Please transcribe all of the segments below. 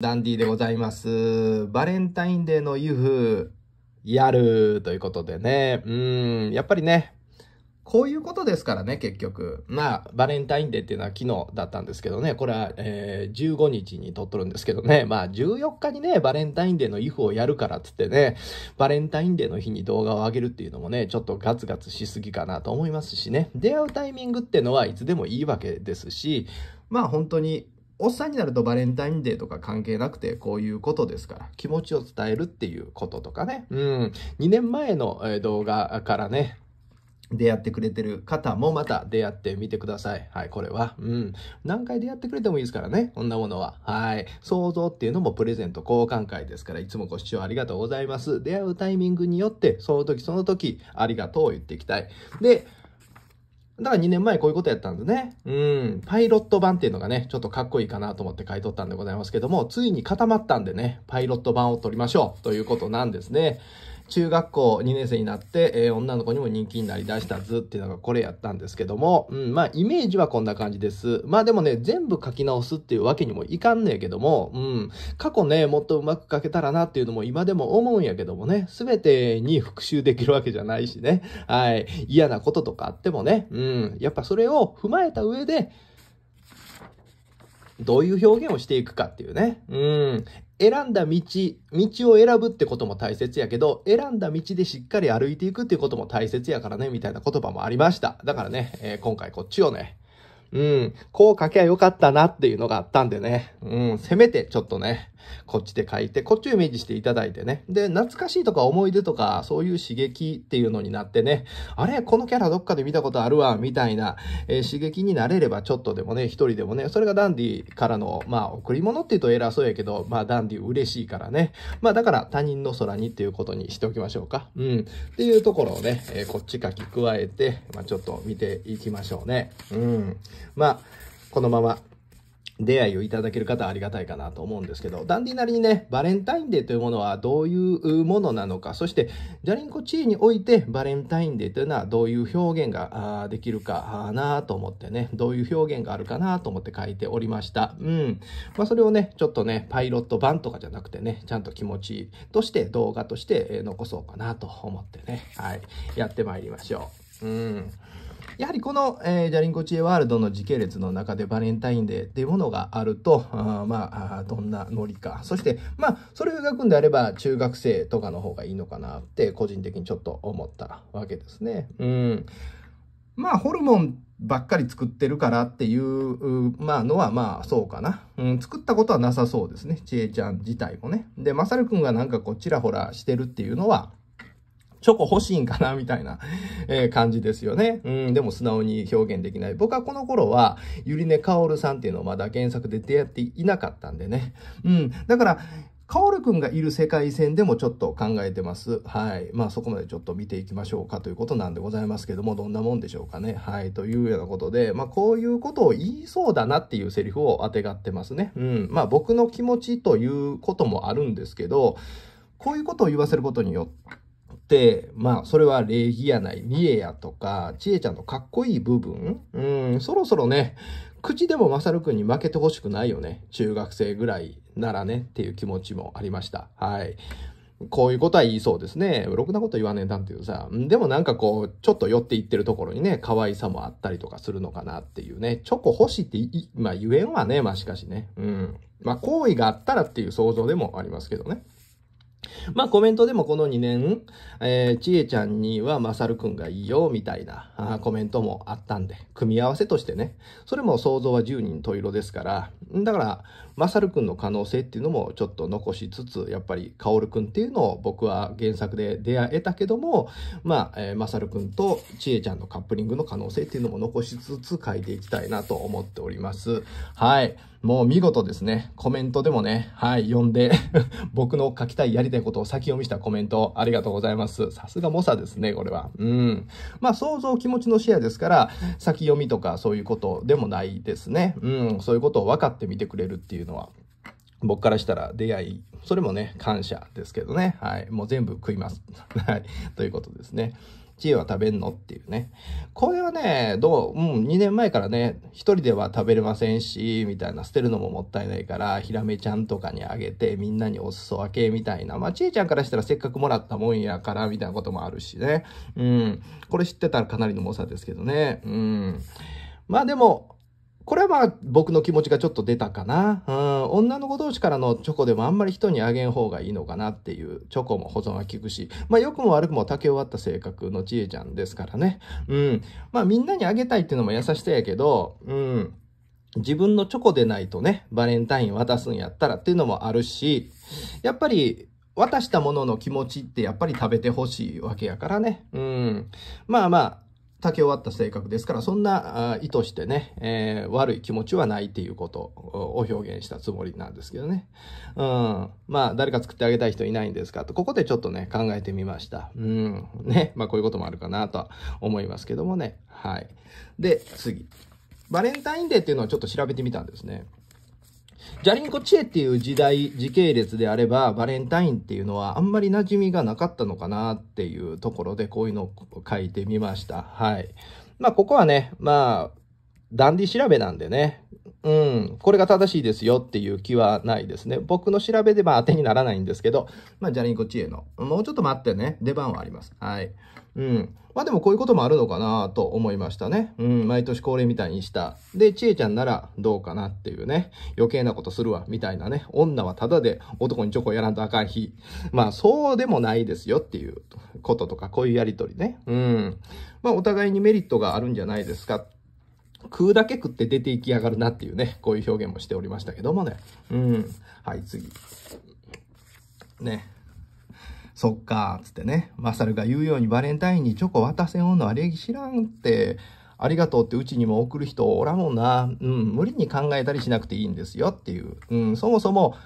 ダンディでございます。バレンタインデーの夕風、やるということでね。うん、やっぱりね、こういうことですからね、結局。まあ、バレンタインデーっていうのは昨日だったんですけどね、これは、えー、15日に撮っとるんですけどね、まあ、14日にね、バレンタインデーのイフをやるからっつってね、バレンタインデーの日に動画を上げるっていうのもね、ちょっとガツガツしすぎかなと思いますしね、出会うタイミングってのはいつでもいいわけですし、まあ、本当におっさんになるとバレンタインデーとか関係なくて、こういうことですから、気持ちを伝えるっていうこととかね。うん。2年前の動画からね、出会ってくれてる方もまた出会ってみてください。はい、これは。うん。何回出会ってくれてもいいですからね。こんなものは。はい。想像っていうのもプレゼント交換会ですから、いつもご視聴ありがとうございます。出会うタイミングによって、その時その時、ありがとうを言っていきたい。で、だから2年前こういうことやったんですね。うん。パイロット版っていうのがね、ちょっとかっこいいかなと思って買い取ったんでございますけども、ついに固まったんでね、パイロット版を取りましょうということなんですね。中学校2年生になって、えー、女の子にも人気になりだした図っていうのがこれやったんですけども、うん、まあ、イメージはこんな感じです。まあでもね、全部書き直すっていうわけにもいかんねえけども、うん、過去ね、もっとうまく書けたらなっていうのも今でも思うんやけどもね、すべてに復習できるわけじゃないしね、はい、嫌なこととかあってもね、うん、やっぱそれを踏まえた上で、どういう表現をしていくかっていうね。うん。選んだ道、道を選ぶってことも大切やけど、選んだ道でしっかり歩いていくっていうことも大切やからね、みたいな言葉もありました。だからね、えー、今回こっちをね、うん、こう書きゃよかったなっていうのがあったんでね、うん、せめてちょっとね、こっちで書いて、こっちをイメージしていただいてね。で、懐かしいとか思い出とか、そういう刺激っていうのになってね、あれこのキャラどっかで見たことあるわ、みたいな、えー、刺激になれればちょっとでもね、一人でもね、それがダンディからの、まあ、贈り物って言うと偉そうやけど、まあ、ダンディ嬉しいからね。まあ、だから他人の空にっていうことにしておきましょうか。うん。っていうところをね、えー、こっち書き加えて、まあ、ちょっと見ていきましょうね。うん。まあ、このまま出会いをいただける方はありがたいかなと思うんですけど、ダンディなりにね、バレンタインデーというものはどういうものなのか、そして、ジャリンコ地位においてバレンタインデーというのはどういう表現ができるかなと思ってね、どういう表現があるかなと思って書いておりました。うん。まあ、それをね、ちょっとね、パイロット版とかじゃなくてね、ちゃんと気持ちとして動画として残そうかなと思ってね、はい、やってまいりましょう。うん。やはりこの、えー、ジャリンコチ恵ワールドの時系列の中でバレンタインデーっていうものがあると、あまあ、どんなノリか。そして、まあ、それを描くんであれば、中学生とかの方がいいのかなって、個人的にちょっと思ったわけですね。うん。まあ、ホルモンばっかり作ってるからっていう、まあ、のはまあ、そうかな。うん、作ったことはなさそうですね。ちえちゃん自体もね。で、まさるくんがなんかこう、ちらほらしてるっていうのは、チョコ欲しいんかなみたいな、え感じですよね。うん、でも素直に表現できない。僕はこの頃は、ゆりねかおるさんっていうのをまだ原作で出会っていなかったんでね。うん、だから、薫君くんがいる世界線でもちょっと考えてます。はい。まあそこまでちょっと見ていきましょうかということなんでございますけども、どんなもんでしょうかね。はい。というようなことで、まあこういうことを言いそうだなっていうセリフをあてがってますね。うん。まあ僕の気持ちということもあるんですけど、こういうことを言わせることによって、、まあ、それは礼儀やない、リエやとか、ちえちゃんのかっこいい部分、うん、そろそろね、口でもまさるくんに負けてほしくないよね。中学生ぐらいならね、っていう気持ちもありました。はい。こういうことは言いそうですね。ろくなこと言わねえなんていうさ。でもなんかこう、ちょっと寄っていってるところにね、可愛さもあったりとかするのかなっていうね。チョコ欲しいってまあ言えんわね。まあしかしね。うん。まあ好意があったらっていう想像でもありますけどね。まあコメントでもこの2年、えー、ちえちゃんにはまさるくんがいいよ、みたいなあコメントもあったんで、組み合わせとしてね、それも想像は10人十色ですから、だから、マサル君の可能性っていうのもちょっと残しつつ、やっぱりカオル君っていうのを僕は原作で出会えたけども、まあ、えー、マサル君とちえちゃんのカップリングの可能性っていうのも残しつつ書いていきたいなと思っております。はい。もう見事ですね。コメントでもね、はい、読んで 僕の書きたい、やりたいことを先読みしたコメント、ありがとうございます。さすが猛者ですね、これは。うん。まあ、想像気持ちのシェアですから、先読みとかそういうことでもないですね。うん、そういうことを分かってみてくれるっていうのは、僕からしたら出会い、それもね、感謝ですけどね。はい。もう全部食います。はい。ということですね。知恵は食べんのっていうね。これはね、どう、うん、2年前からね、一人では食べれませんし、みたいな、捨てるのももったいないから、ヒラメちゃんとかにあげて、みんなにお裾分け、みたいな。まあ、ちえちゃんからしたらせっかくもらったもんやから、みたいなこともあるしね。うん。これ知ってたらかなりの猛者ですけどね。うん。まあでも、これはまあ僕の気持ちがちょっと出たかな。うん、女の子同士からのチョコでもあんまり人にあげん方がいいのかなっていう、チョコも保存は効くし、まあ良くも悪くも竹終わった性格のちえちゃんですからね。うん。まあみんなにあげたいっていうのも優しさやけど、うん。自分のチョコでないとね、バレンタイン渡すんやったらっていうのもあるし、やっぱり渡したものの気持ちってやっぱり食べてほしいわけやからね。うん。まあまあ、炊竹終わった性格ですから、そんな意図してね、えー、悪い気持ちはないっていうことを表現したつもりなんですけどね。うん。まあ、誰か作ってあげたい人いないんですかと、ここでちょっとね、考えてみました。うん。ね。まあ、こういうこともあるかなとは思いますけどもね。はい。で、次。バレンタインデーっていうのをちょっと調べてみたんですね。ジャリンコチエっていう時代、時系列であれば、バレンタインっていうのはあんまり馴染みがなかったのかなっていうところで、こういうのを書いてみました。はい。まあ、ここはね、まあ、ダンディ調べなんでね、うん、これが正しいですよっていう気はないですね。僕の調べでは当てにならないんですけど、まあ、じゃりんこちえの。もうちょっと待ってね。出番はあります。はい。うん。まあでもこういうこともあるのかなと思いましたね。うん、毎年恒例みたいにした。で、ちえちゃんならどうかなっていうね。余計なことするわ、みたいなね。女はただで男にチョコやらんとあかん日。まあそうでもないですよっていうこととか、こういうやりとりね。うん。まあお互いにメリットがあるんじゃないですか食うだけ食って出ていきやがるなっていうね、こういう表現もしておりましたけどもね。うん。はい、次。ね。そっか、つってね。マサルが言うようにバレンタインにチョコ渡せんおはの儀知らんって、ありがとうってうちにも送る人おらもんな。うん、無理に考えたりしなくていいんですよっていう。うん、そもそも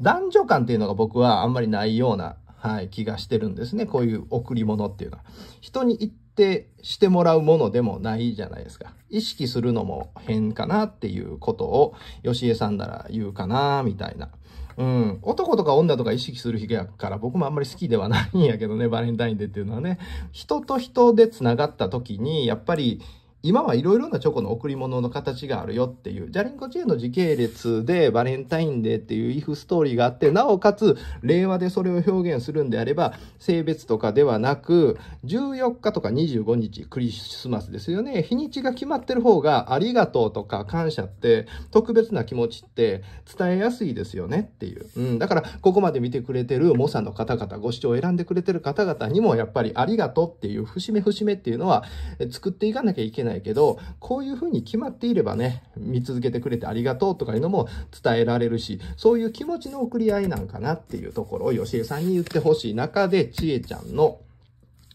男女間っていうのが僕はあんまりないような、はい、気がしてるんですね。こういう贈り物っていうのは。人にてしてもらうものでもないじゃないですか。意識するのも変かなっていうことを、よしえさんなら言うかな、みたいな。うん。男とか女とか意識する日やから僕もあんまり好きではないんやけどね、バレンタインデーっていうのはね。人と人で繋がった時に、やっぱり今はいろいろなチョコの贈り物の形があるよっていう、ジャリンコチェーンの時系列でバレンタインデーっていうイフストーリーがあって、なおかつ、令和でそれを表現するんであれば、性別とかではなく、14日とか25日、クリスマスですよね。日にちが決まってる方が、ありがとうとか感謝って、特別な気持ちって伝えやすいですよねっていう。うん、だから、ここまで見てくれてる猛者の方々、ご視聴を選んでくれてる方々にも、やっぱりありがとうっていう節目節目っていうのは、作っていかなきゃいけないないけど、こういう風に決まっていればね、見続けてくれてありがとうとかいうのも伝えられるし、そういう気持ちの送り合いなんかなっていうところをよしえさんに言ってほしい中で、ちえちゃんの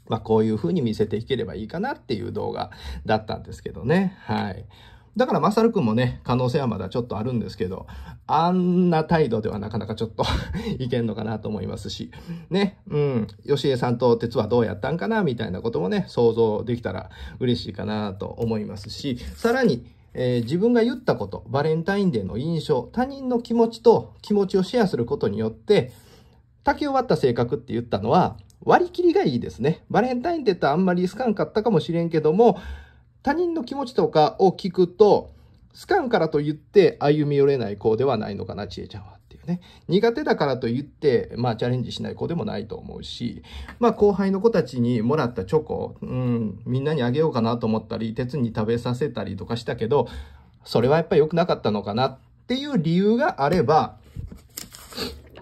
まあ、こういう風に見せていければいいかなっていう動画だったんですけどね。はい。だから、まさるくんもね、可能性はまだちょっとあるんですけど、あんな態度ではなかなかちょっと いけんのかなと思いますし、ね、うん、吉江さんと鉄はどうやったんかな、みたいなこともね、想像できたら嬉しいかなと思いますし、さらに、えー、自分が言ったこと、バレンタインデーの印象、他人の気持ちと気持ちをシェアすることによって、竹を割った性格って言ったのは、割り切りがいいですね。バレンタインデーてあんまり好かんかったかもしれんけども、他人の気持ちとかを聞くと、好かんからと言って歩み寄れない子ではないのかな、ちえちゃんは。っていうね。苦手だからと言って、まあチャレンジしない子でもないと思うし、まあ後輩の子たちにもらったチョコ、うん、みんなにあげようかなと思ったり、鉄に食べさせたりとかしたけど、それはやっぱり良くなかったのかなっていう理由があれば、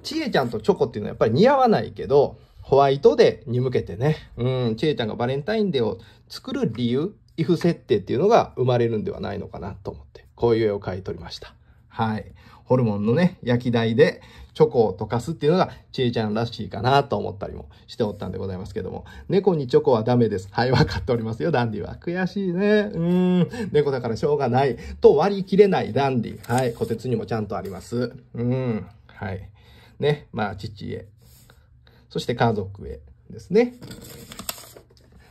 ちえちゃんとチョコっていうのはやっぱり似合わないけど、ホワイトデーに向けてね、うん、ちえちゃんがバレンタインデーを作る理由 if 設定っていうのが生まれるんではないのかなと思って、こういう絵を描いておりました。はい。ホルモンのね、焼き台でチョコを溶かすっていうのが、ちえちゃんらしいかなと思ったりもしておったんでございますけども、猫にチョコはダメです。はい、分かっておりますよ、ダンディは。悔しいね。うん、猫だからしょうがない。と割り切れないダンディ。はい、虎鉄にもちゃんとあります。うん、はい。ね、まあ、父へ。そして家族へですね。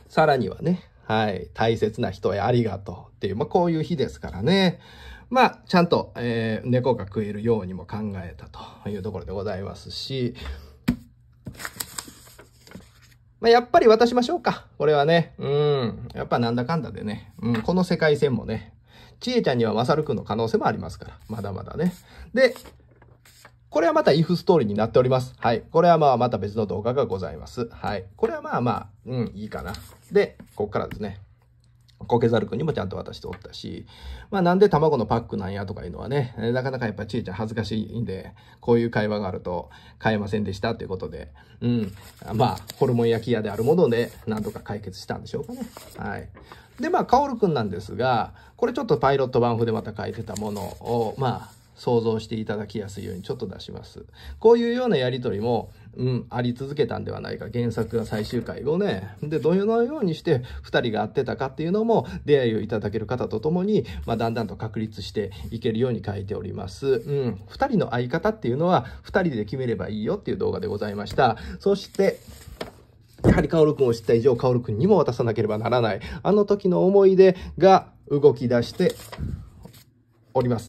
さらにはね、はい、大切な人へありがとうっていう、まあ、こういう日ですからね。まあ、ちゃんと、えー、猫が食えるようにも考えたというところでございますし、まあ、やっぱり渡しましょうか。これはね。うん。やっぱなんだかんだでね。うん。この世界線もね。ちえちゃんにはまさるくんの可能性もありますから。まだまだね。で、これはまた if ストーリーになっております。はい。これはまあまた別の動画がございます。はい。これはまあまあ、うん、いいかな。で、こっからですね。コケザル君にもちゃんと渡しておったし、まあなんで卵のパックなんやとかいうのはね、なかなかやっぱちいちゃん恥ずかしいんで、こういう会話があると買えませんでしたということで、うん、まあホルモン焼き屋であるもので、なんとか解決したんでしょうかね。はい。で、まあ、カオル君なんですが、これちょっとパイロット版風でまた書いてたものを、まあ、想像していただきやすいようにちょっと出します。こういうようなやりとりも、うん、あり続けたんではないか。原作が最終回をね。で、どのようにして2人が会ってたかっていうのも、出会いをいただける方と共に、まあ、だんだんと確立していけるように書いております。うん、2人の相方っていうのは、2人で決めればいいよっていう動画でございました。そして、やはりカオル君を知った以上、カオル君にも渡さなければならない。あの時の思い出が動き出しております。